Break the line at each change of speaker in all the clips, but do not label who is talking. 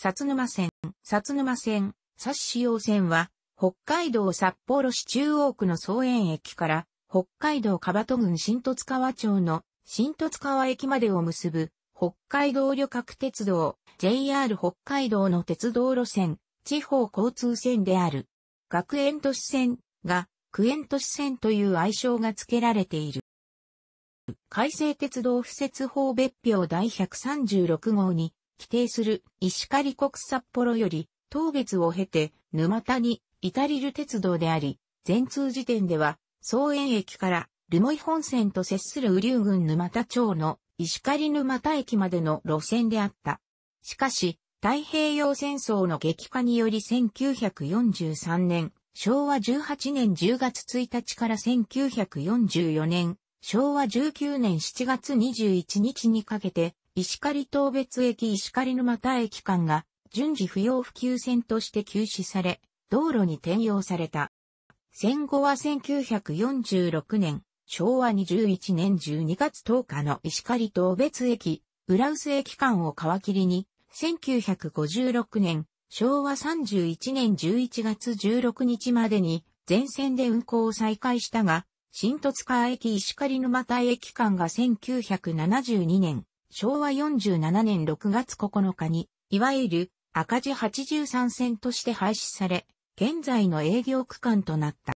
薩沼線、薩沼線、薩使用線は、北海道札幌市中央区の総園駅から、北海道蒲戸郡新十津川町の新十津川駅までを結ぶ、北海道旅客鉄道、JR 北海道の鉄道路線、地方交通線である。学園都市線が、区園都市線という愛称が付けられている。改正鉄道敷設法別表第136号に、規定する石狩国札幌より、当月を経て沼田に至りる鉄道であり、全通時点では、総園駅から留萌本線と接する雨竜郡沼田町の石狩沼田駅までの路線であった。しかし、太平洋戦争の激化により1943年、昭和18年10月1日から1944年、昭和19年7月21日にかけて、石狩東別駅石狩沼田駅間が順次不要不急線として休止され、道路に転用された。戦後は1946年、昭和21年12月10日の石狩東別駅、浦臼駅間を皮切りに、1956年、昭和31年11月16日までに全線で運行を再開したが、新戸塚駅石狩沼田駅間が1972年昭和47年6月9日に、いわゆる赤字83線として廃止され、現在の営業区間となった。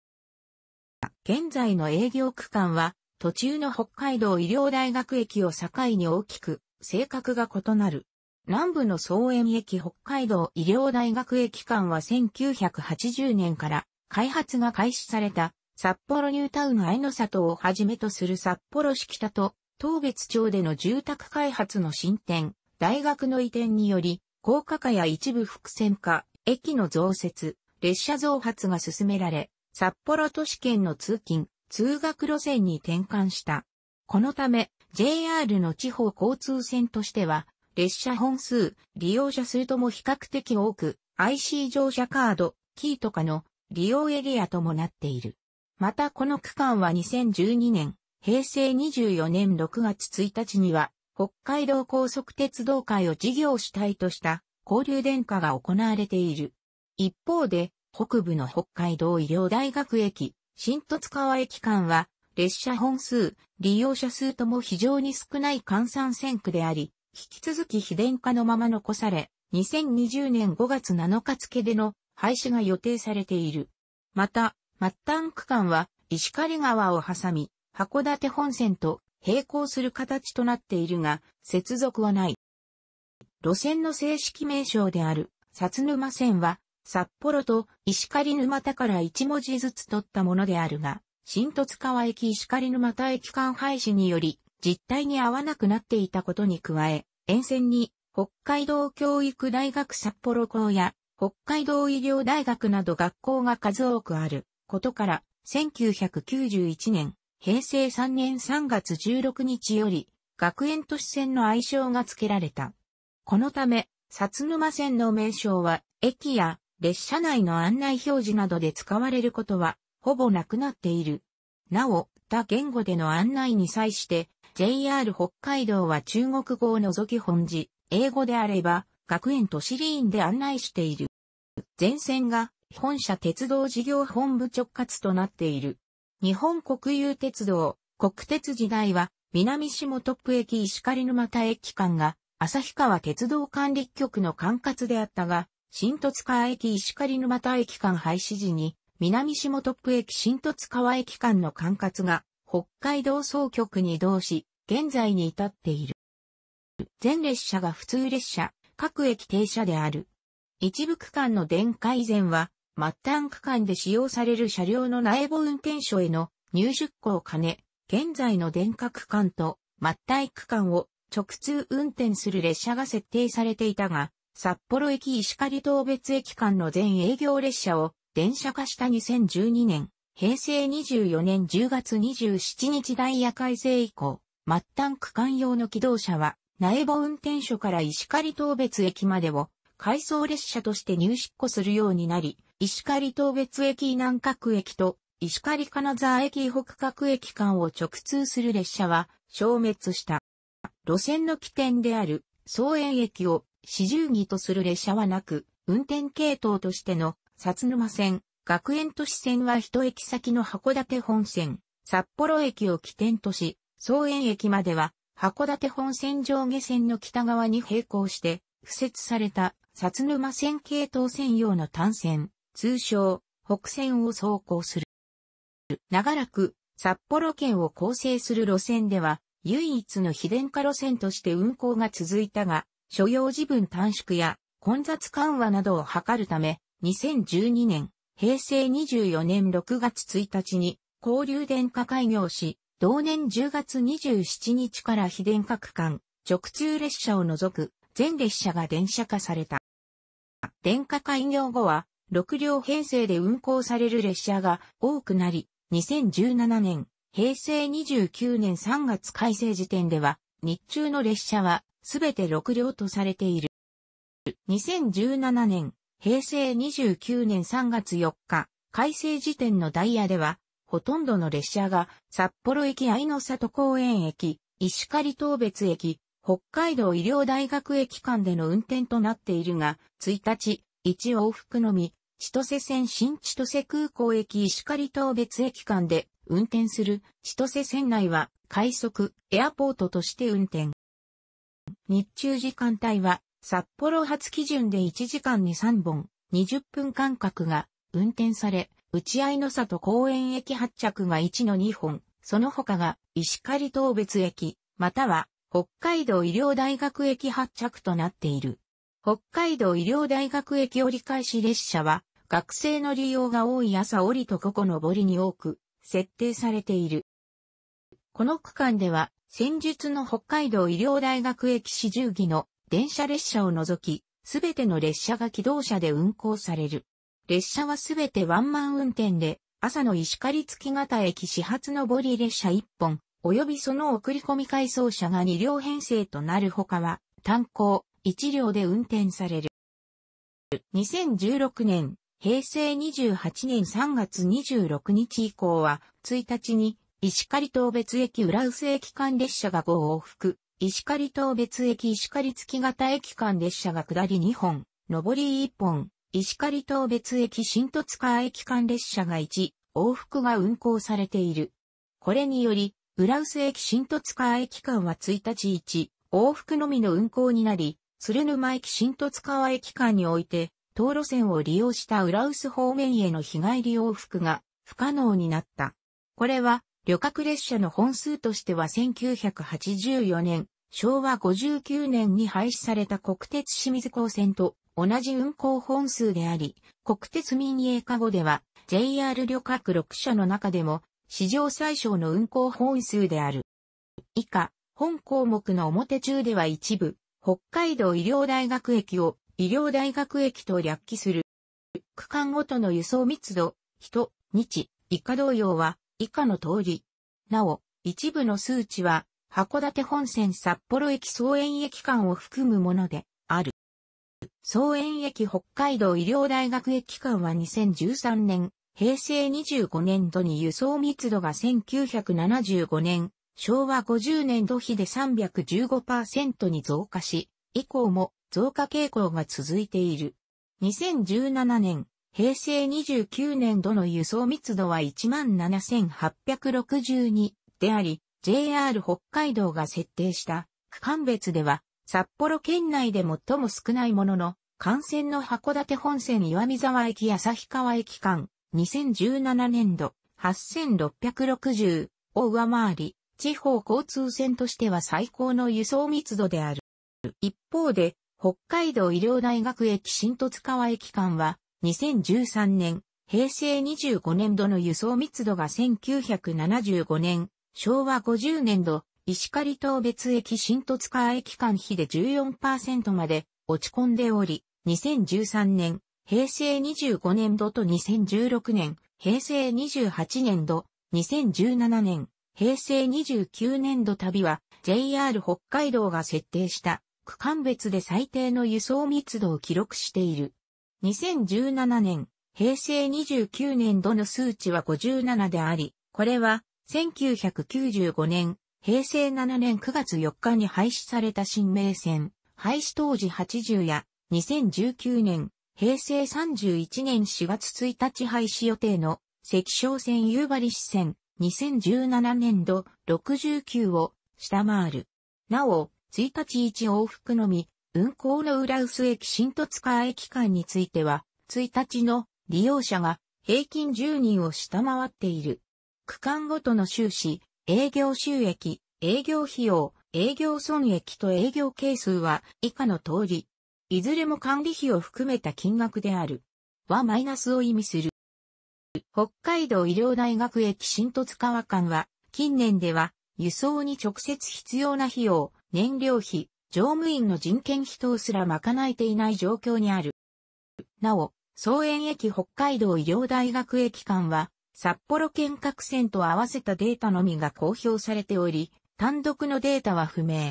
現在の営業区間は、途中の北海道医療大学駅を境に大きく、性格が異なる。南部の総園駅北海道医療大学駅間は1980年から開発が開始された札幌ニュータウン愛の里をはじめとする札幌市北と東別町での住宅開発の進展、大学の移転により、高架化や一部複線化、駅の増設、列車増発が進められ、札幌都市圏の通勤、通学路線に転換した。このため、JR の地方交通線としては、列車本数、利用者数とも比較的多く、IC 乗車カード、キーとかの利用エリアともなっている。またこの区間は2012年、平成24年6月1日には、北海道高速鉄道会を事業主体とした交流電化が行われている。一方で、北部の北海道医療大学駅、新十津川駅間は、列車本数、利用者数とも非常に少ない換算線区であり、引き続き非電化のまま残され、2020年5月7日付での廃止が予定されている。また、末端区間は石狩川を挟み、函館本線と並行する形となっているが、接続はない。路線の正式名称である、薩沼線は、札幌と石狩沼田から一文字ずつ取ったものであるが、新十津川駅石狩沼田駅間廃止により、実態に合わなくなっていたことに加え、沿線に北海道教育大学札幌校や北海道医療大学など学校が数多くあることから、1991年、平成3年3月16日より、学園都市線の愛称が付けられた。このため、薩沼線の名称は、駅や列車内の案内表示などで使われることは、ほぼなくなっている。なお、他言語での案内に際して、JR 北海道は中国語を除き本字、英語であれば、学園都市リーンで案内している。全線が、本社鉄道事業本部直轄となっている。日本国有鉄道、国鉄時代は、南下トップ駅石狩沼田駅間が、旭川鉄道管理局の管轄であったが、新戸津川駅石狩沼田駅間廃止時に、南下トップ駅新戸津川駅間の管轄が、北海道総局に移動し、現在に至っている。全列車が普通列車、各駅停車である。一部区間の電化以前は、末端区間で使用される車両の内部運転所への入出庫を兼ね、現在の電化区間と末端区間を直通運転する列車が設定されていたが、札幌駅石狩東別駅間の全営業列車を電車化した2012年、平成24年10月27日ダイヤ改正以降、末端区間用の起動車は内部運転所から石狩東別駅までを回送列車として入出庫するようになり、石狩東別駅南角駅と石狩金沢駅北角駅間を直通する列車は消滅した。路線の起点である総園駅を四十儀とする列車はなく、運転系統としての薩沼線、学園都市線は一駅先の函館本線、札幌駅を起点とし、総園駅までは函館本線上下線の北側に並行して、付設された薩沼線系統専用の単線、通称、北線を走行する。長らく、札幌圏を構成する路線では、唯一の非電化路線として運行が続いたが、所要時分短縮や混雑緩和などを図るため、2012年、平成24年6月1日に、交流電化開業し、同年10月27日から非電化区間、直通列車を除く全列車が電車化された。電化開業後は、6両編成で運行される列車が多くなり、2017年、平成29年3月改正時点では、日中の列車はすべて6両とされている。2017年、平成29年3月4日、改正時点のダイヤでは、ほとんどの列車が札幌駅愛の里公園駅、石狩東別駅、北海道医療大学駅間での運転となっているが、1日、1往復のみ、千歳線新千歳空港駅石狩東別駅間で運転する千歳線内は快速エアポートとして運転。日中時間帯は札幌発基準で1時間に3本20分間隔が運転され、打ち合いの里公園駅発着が1の2本、その他が石狩東別駅、または北海道医療大学駅発着となっている。北海道医療大学駅折り返し列車は、学生の利用が多い朝降りとここ上りに多く、設定されている。この区間では、先日の北海道医療大学駅市。十儀の電車列車を除き、すべての列車が機動車で運行される。列車はすべてワンマン運転で、朝の石狩月型駅始発のボリ列車1本、及びその送り込み回送車が2両編成となるほかは、単行、1両で運転される。2016年平成28年3月26日以降は、1日に、石狩東別駅浦臼駅間列車が5往復、石狩東別駅石狩月型駅間列車が下り2本、上り1本、石狩東別駅新戸塚駅間列車が1、往復が運行されている。これにより、浦臼駅新戸塚駅間は1日1、往復のみの運行になり、鶴沼駅新戸塚駅間において、道路線を利用した浦臼方面への日帰り往復が不可能になった。これは旅客列車の本数としては1984年、昭和59年に廃止された国鉄清水港線と同じ運行本数であり、国鉄民営化後では JR 旅客6社の中でも史上最小の運行本数である。以下、本項目の表中では一部、北海道医療大学駅を医療大学駅と略記する。区間ごとの輸送密度、人、日、以下同様は以下の通り。なお、一部の数値は、函館本線札幌駅総園駅間を含むものである。総園駅北海道医療大学駅間は2013年、平成25年度に輸送密度が1975年、昭和50年度比で315%に増加し、以降も増加傾向が続いている。2017年、平成29年度の輸送密度は17,862であり、JR 北海道が設定した区間別では、札幌県内で最も少ないものの、幹線の函館本線岩見沢駅旭川駅間、2017年度、8660を上回り、地方交通線としては最高の輸送密度である。一方で、北海道医療大学駅新十津川駅間は、2013年、平成25年度の輸送密度が1975年、昭和50年度、石狩東別駅新十津川駅間比で14%まで落ち込んでおり、2013年、平成25年度と2016年、平成28年度、2017年、平成29年度旅は JR 北海道が設定した区間別で最低の輸送密度を記録している。2017年、平成29年度の数値は57であり、これは1995年、平成7年9月4日に廃止された新名線、廃止当時80や2019年、平成31年4月1日廃止予定の赤小線夕張支線2017年度69を下回る。なお、1日1往復のみ、運行の浦薄駅新戸塚駅間については、1日の利用者が平均10人を下回っている。区間ごとの収支、営業収益、営業費用、営業損益と営業係数は以下の通り、いずれも管理費を含めた金額である。はマイナスを意味する。北海道医療大学駅新戸塚和間は、近年では、輸送に直接必要な費用、燃料費、乗務員の人件費等すら賄えていない状況にある。なお、総園駅北海道医療大学駅間は、札幌県各線と合わせたデータのみが公表されており、単独のデータは不明。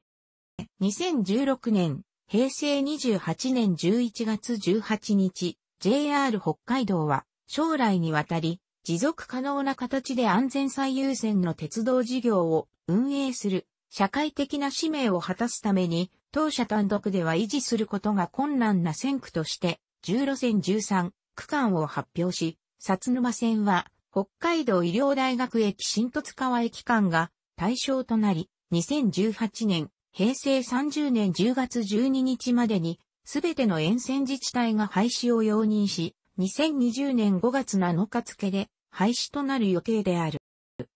2016年、平成28年11月18日、JR 北海道は将来にわたり持続可能な形で安全最優先の鉄道事業を運営する社会的な使命を果たすために、当社単独では維持することが困難な線区として、10路線13区間を発表し、薩沼線は北海道医療大学駅新十津川駅間が対象となり、2018年、平成30年10月12日までに、すべての沿線自治体が廃止を容認し、2020年5月7日付で廃止となる予定である。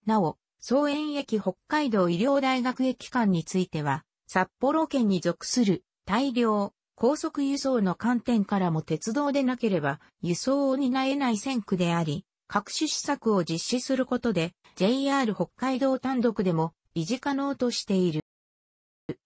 なお、総園駅北海道医療大学駅間については、札幌県に属する大量、高速輸送の観点からも鉄道でなければ輸送を担えない線区であり、各種施策を実施することで JR 北海道単独でも維持可能としている。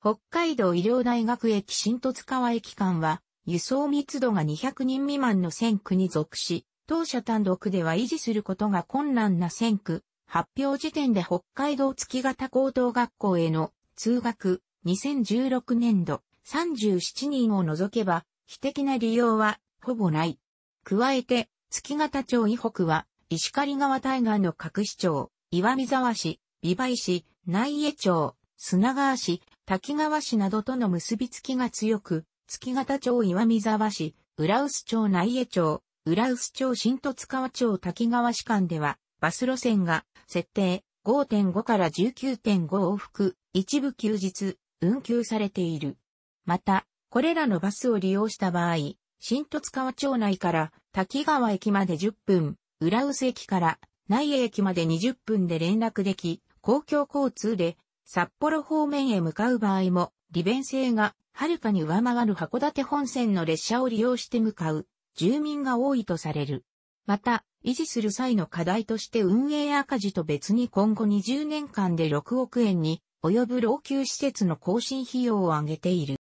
北海道医療大学駅新十津川駅間は輸送密度が200人未満の線区に属し、当社単独では維持することが困難な線区発表時点で北海道月型高等学校への通学2016年度37人を除けば、非的な利用はほぼない。加えて、月形町以北は、石狩川対岸の各市町、岩見沢市、美梅市、内江町、砂川市、滝川市などとの結びつきが強く、月形町岩見沢市、浦臼町内江町、浦臼町新十塚川町滝川市間では、バス路線が設定、5.5から19.5往復、一部休日、運休されている。また、これらのバスを利用した場合、新十津川町内から滝川駅まで10分、浦臼駅から内江駅まで20分で連絡でき、公共交通で札幌方面へ向かう場合も、利便性がはるかに上回る函館本線の列車を利用して向かう住民が多いとされる。また、維持する際の課題として運営赤字と別に今後20年間で6億円に及ぶ老朽施設の更新費用を挙げている。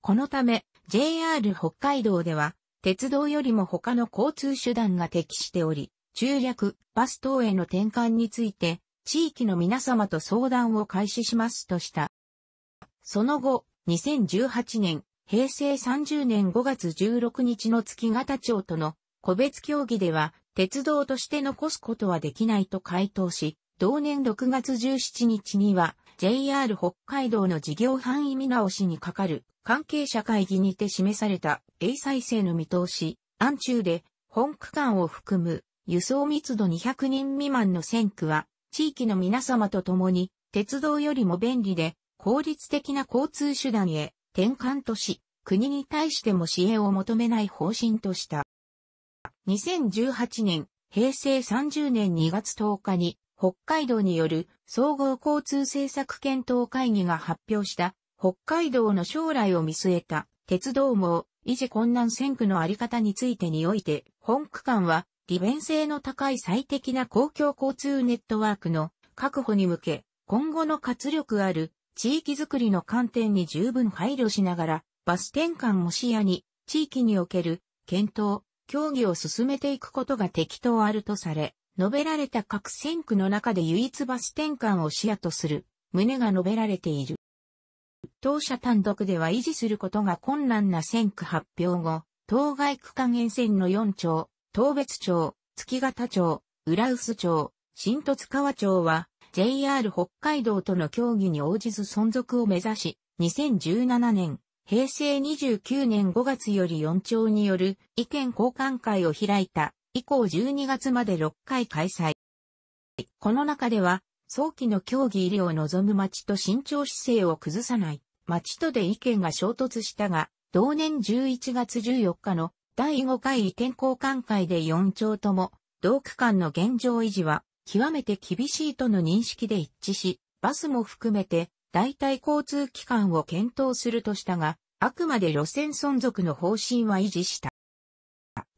このため、JR 北海道では、鉄道よりも他の交通手段が適しており、中略、バス等への転換について、地域の皆様と相談を開始しますとした。その後、2018年、平成30年5月16日の月形町との個別競技では、鉄道として残すことはできないと回答し、同年6月17日には、JR 北海道の事業範囲見直しにかかる関係者会議にて示された A 再生の見通し、暗中で本区間を含む輸送密度200人未満の線区は地域の皆様と共に鉄道よりも便利で効率的な交通手段へ転換とし国に対しても支援を求めない方針とした。2018年、平成30年2月10日に、北海道による総合交通政策検討会議が発表した北海道の将来を見据えた鉄道網維持困難線区のあり方についてにおいて本区間は利便性の高い最適な公共交通ネットワークの確保に向け今後の活力ある地域づくりの観点に十分配慮しながらバス転換も視野に地域における検討協議を進めていくことが適当あるとされ、述べられた各選区の中で唯一バス転換を視野とする旨が述べられている。当社単独では維持することが困難な選区発表後、当該区間沿線の4町、東別町、月形町、浦臼町、新十津川町は JR 北海道との協議に応じず存続を目指し、2017年平成29年5月より4町による意見交換会を開いた、以降12月まで6回開催。この中では、早期の協議入りを望む町と慎重姿勢を崩さない、町とで意見が衝突したが、同年11月14日の第5回意見交換会で4町とも、同区間の現状維持は極めて厳しいとの認識で一致し、バスも含めて代替交通機関を検討するとしたが、あくまで路線存続の方針は維持した。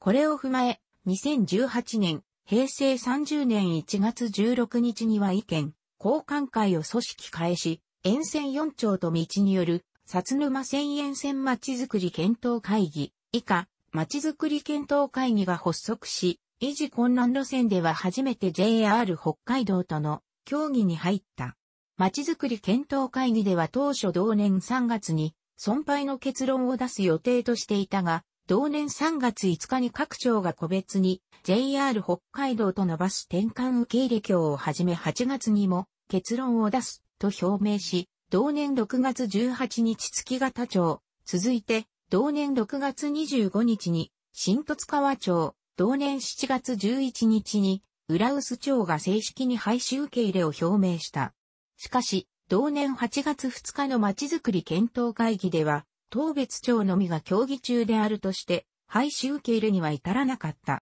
これを踏まえ、2018年、平成30年1月16日には意見、交換会を組織開始、沿線4町と道による、薩沼線沿線まちづくり検討会議、以下、まちづくり検討会議が発足し、維持困難路線では初めて JR 北海道との協議に入った。まちづくり検討会議では当初同年3月に損廃の結論を出す予定としていたが、同年3月5日に各庁が個別に JR 北海道と伸ばす転換受け入れ協をはじめ8月にも結論を出すと表明し、同年6月18日月形庁、続いて同年6月25日に新十津川町、同年7月11日に浦臼町が正式に廃止受け入れを表明した。しかし、同年8月2日のまちづくり検討会議では、当別町のみが協議中であるとして、廃止受け入れには至らなかった。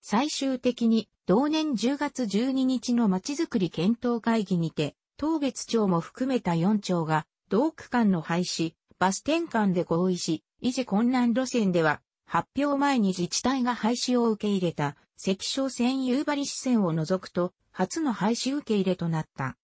最終的に、同年10月12日のまちづくり検討会議にて、当別町も含めた4町が、同区間の廃止、バス転換で合意し、維持困難路線では、発表前に自治体が廃止を受け入れた、関所線夕張支線を除くと、初の廃止受け入れとなった。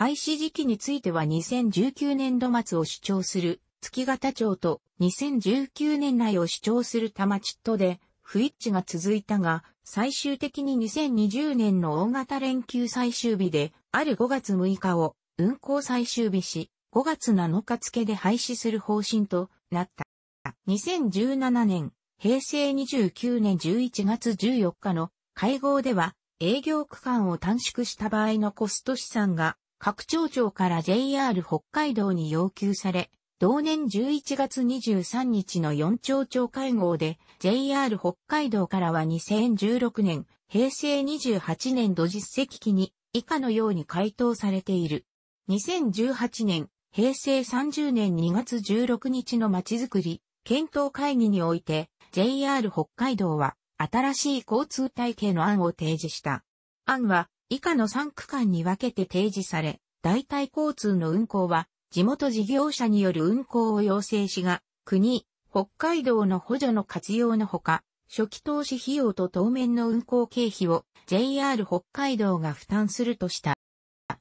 廃止時期については2019年度末を主張する月形町と2019年内を主張する玉チットで不一致が続いたが、最終的に2020年の大型連休最終日で、ある5月6日を運行最終日し、5月7日付で廃止する方針となった。2017年、平成29年11月14日の会合では、営業区間を短縮した場合のコスト資産が各町長から JR 北海道に要求され、同年11月23日の4町長会合で JR 北海道からは2016年、平成28年度実績期に以下のように回答されている。2018年、平成30年2月16日のまちづくり検討会議において JR 北海道は新しい交通体系の案を提示した。案は以下の3区間に分けて提示され、代替交通の運行は、地元事業者による運行を要請しが、国、北海道の補助の活用のほか、初期投資費用と当面の運行経費を JR 北海道が負担するとした。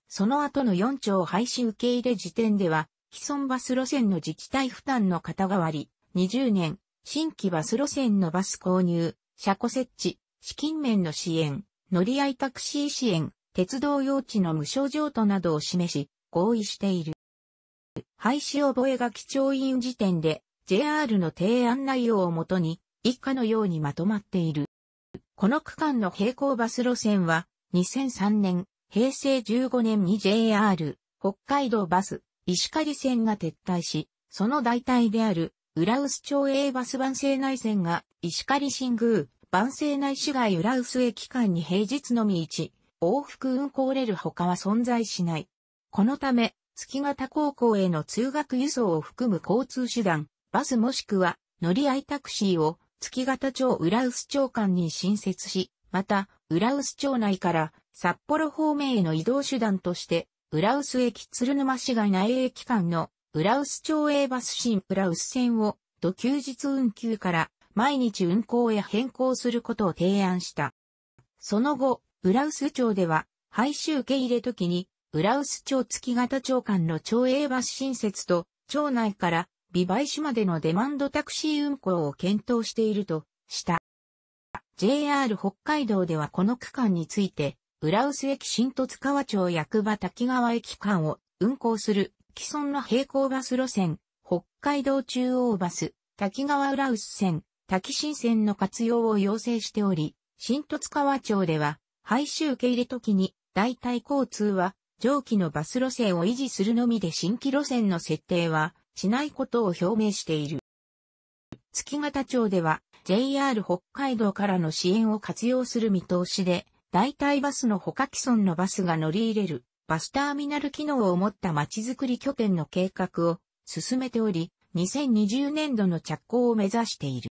その後の4兆廃止受け入れ時点では、既存バス路線の自治体負担の肩代わり、20年、新規バス路線のバス購入、車庫設置、資金面の支援、乗り合いタクシー支援、鉄道用地の無償譲渡などを示し、合意している。廃止覚書調印時点で JR の提案内容をもとに以下のようにまとまっている。この区間の並行バス路線は2003年、平成15年に JR 北海道バス石狩線が撤退し、その代替である浦臼町 A バス番線内線が石狩新宮万世内市街浦薄駅間に平日のみ1、往復運行れる他は存在しない。このため、月形高校への通学輸送を含む交通手段、バスもしくは乗り合いタクシーを月形町浦薄町間に新設し、また、浦薄町内から札幌方面への移動手段として、浦薄駅鶴沼市街内駅間の浦薄町営バス新浦薄線を土休日運休から毎日運行へ変更することを提案した。その後、浦臼町では、廃止受け入れ時に、浦臼町月型町間の町営バス新設と、町内から美梅市までのデマンドタクシー運行を検討しているとした。JR 北海道ではこの区間について、浦臼駅新十津川町役場滝川駅間を運行する既存の並行バス路線、北海道中央バス、滝川浦臼線、滝新線の活用を要請しており、新十津川町では、廃止受け入れ時に、代替交通は、上記のバス路線を維持するのみで新規路線の設定は、しないことを表明している。月形町では、JR 北海道からの支援を活用する見通しで、代替バスの他既存のバスが乗り入れる、バスターミナル機能を持った街づくり拠点の計画を進めており、2020年度の着工を目指している。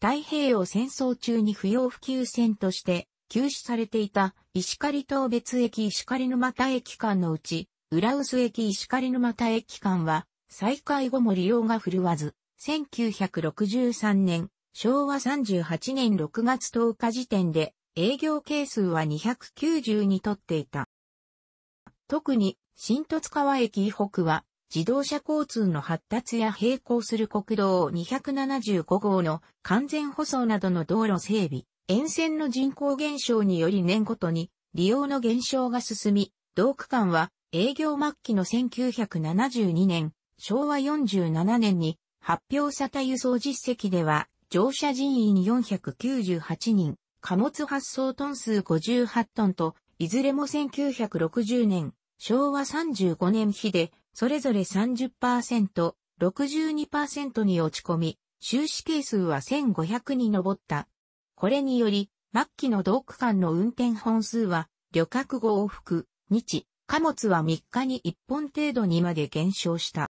太平洋戦争中に不要不急線として休止されていた石狩東別駅石狩沼田駅間のうち、浦臼駅石狩沼田駅間は再開後も利用が振るわず、1963年、昭和38年6月10日時点で営業係数は290にとっていた。特に新十津川駅以北は自動車交通の発達や並行する国道275号の完全舗装などの道路整備、沿線の人口減少により年ごとに利用の減少が進み、同区間は営業末期の1972年、昭和47年に発表された輸送実績では、乗車人員498人、貨物発送トン数58トンと、いずれも1960年、昭和35年比でそれぞれ30%、62%に落ち込み、収支係数は1500に上った。これにより、末期の同区間の運転本数は、旅客後往復、日、貨物は3日に1本程度にまで減少した。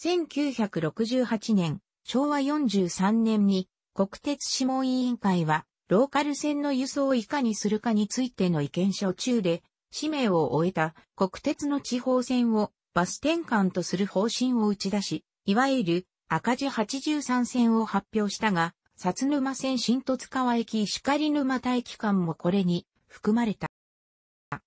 1968年、昭和43年に、国鉄諮問委員会は、ローカル線の輸送をいかにするかについての意見書中で、使命を終えた国鉄の地方線をバス転換とする方針を打ち出し、いわゆる赤字83線を発表したが、薩沼線新十津川駅石狩沼田駅間もこれに含まれた。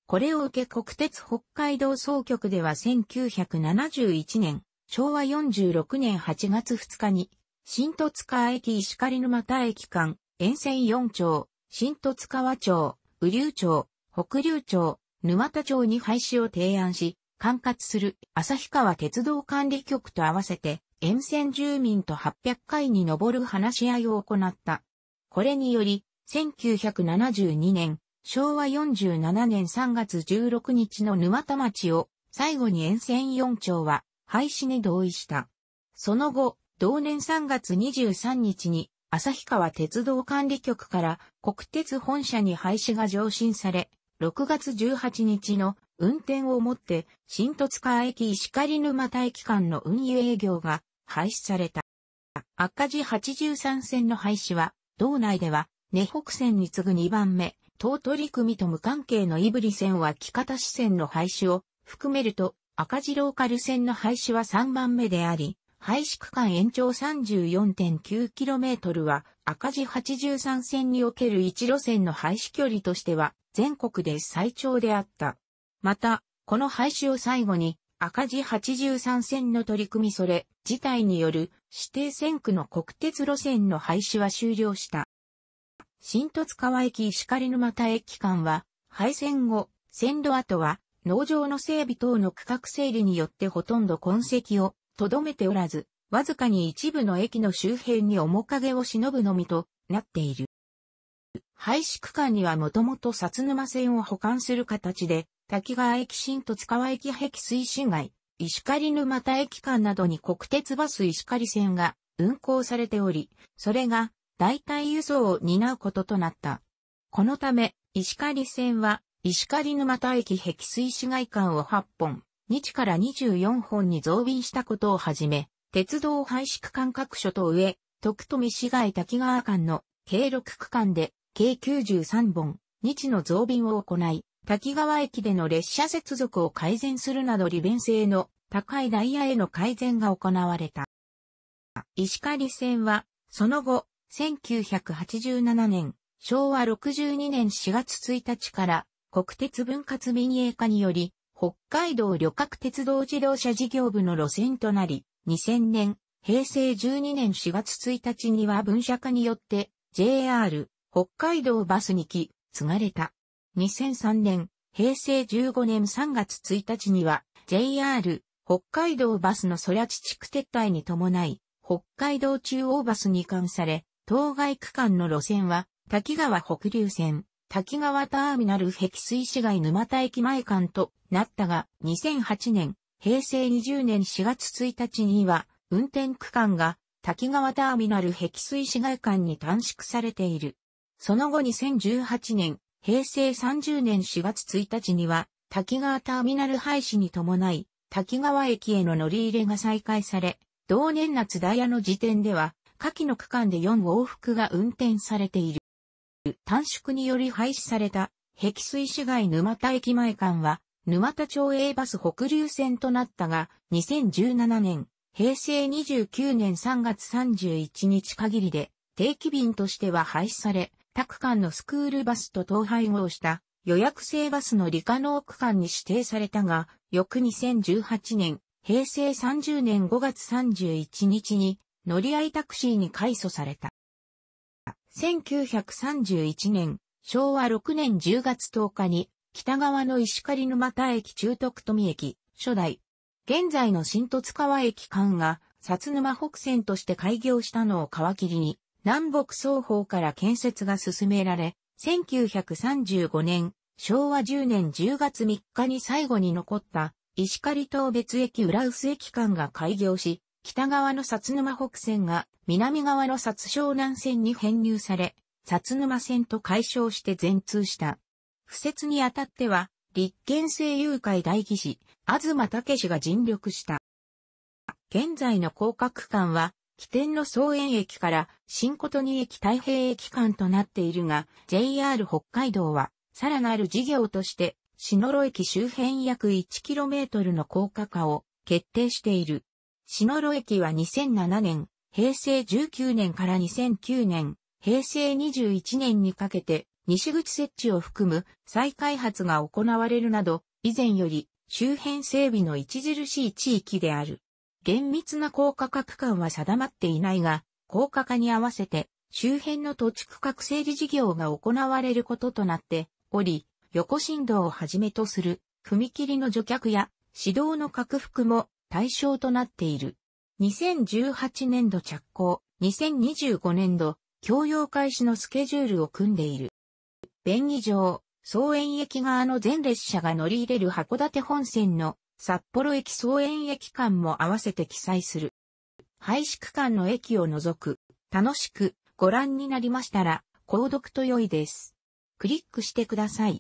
これを受け国鉄北海道総局では1971年、昭和46年8月2日に、新十津川駅石狩沼田駅間、沿線4町、新十津川町、雨竜町、北竜町、沼田町に廃止を提案し、管轄する旭川鉄道管理局と合わせて沿線住民と800回に上る話し合いを行った。これにより、1972年、昭和47年3月16日の沼田町を最後に沿線4町は廃止に同意した。その後、同年3月23日に旭川鉄道管理局から国鉄本社に廃止が上申され、6月18日の運転をもって、新戸塚駅石狩沼田駅間の運輸営業が廃止された。赤字83線の廃止は、道内では、根北線に次ぐ2番目、東取組と無関係の胆振線は木方支線の廃止を含めると、赤字ローカル線の廃止は3番目であり、廃止区間延長 34.9km は赤字83線における一路線の廃止距離としては全国で最長であった。また、この廃止を最後に、赤字83線の取り組みそれ事態による指定線区の国鉄路線の廃止は終了した。新戸塚川駅石狩沼田駅間は廃線後、線路跡は農場の整備等の区画整理によってほとんど痕跡をとどめておらず、わずかに一部の駅の周辺に面影を忍ぶのみとなっている。廃止区間にはもともと薩沼線を保管する形で滝川駅新戸塚川駅壁水市街、石狩沼田駅間などに国鉄バス石狩線が運行されており、それが代替輸送を担うこととなった。このため、石狩線は、石狩沼田駅壁水市街間を8本、日から24本に増便したことをはじめ、鉄道廃止区間各所と上、徳富市街滝川間の計6区間で、計93本、日の増便を行い、滝川駅での列車接続を改善するなど利便性の高いダイヤへの改善が行われた。石狩線は、その後、1987年、昭和62年4月1日から国鉄分割民営化により、北海道旅客鉄道自動車事業部の路線となり、2000年、平成12年4月1日には分社化によって、JR、北海道バスに来、継がれた。2003年、平成15年3月1日には、JR 北海道バスの空地地区撤退に伴い、北海道中央バスに関され、当該区間の路線は、滝川北流線、滝川ターミナル壁水市街沼田駅前間となったが、2008年、平成20年4月1日には、運転区間が滝川ターミナル壁水市街間に短縮されている。その後2018年、平成30年4月1日には、滝川ターミナル廃止に伴い、滝川駅への乗り入れが再開され、同年夏ダイヤの時点では、下記の区間で4往復が運転されている。短縮により廃止された、碧水市街沼田駅前間は、沼田町 A バス北流線となったが、2017年、平成29年3月31日限りで、定期便としては廃止され、各間のスクールバスと統廃合した予約制バスの理科の区間に指定されたが、翌2018年、平成30年5月31日に乗り合いタクシーに改組された。1931年、昭和6年10月10日に、北側の石狩沼田駅中徳富駅、初代、現在の新十津川駅間が、薩沼北線として開業したのを皮切りに、南北双方から建設が進められ、1935年、昭和10年10月3日に最後に残った石狩東別駅浦臼駅間が開業し、北側の薩沼北線が南側の薩湘南線に編入され、薩沼線と解消して全通した。不設にあたっては、立憲政友会大議士、東武氏が尽力した。現在の広角間は、起点の草園駅から新琴に駅太平駅間となっているが、JR 北海道は、さらなる事業として、篠路駅周辺約 1km の高架化を決定している。篠路駅は2007年、平成19年から2009年、平成21年にかけて、西口設置を含む再開発が行われるなど、以前より周辺整備の著しい地域である。厳密な高価格間は定まっていないが、高価化に合わせて周辺の土地区画整理事業が行われることとなっており、横振動をはじめとする踏切の除却や指導の拡幅も対象となっている。2018年度着工、2025年度、供用開始のスケジュールを組んでいる。便宜上、総園駅側の全列車が乗り入れる函館本線の札幌駅総園駅間も合わせて記載する。廃止区間の駅を除く、楽しくご覧になりましたら、購読と良いです。クリックしてください。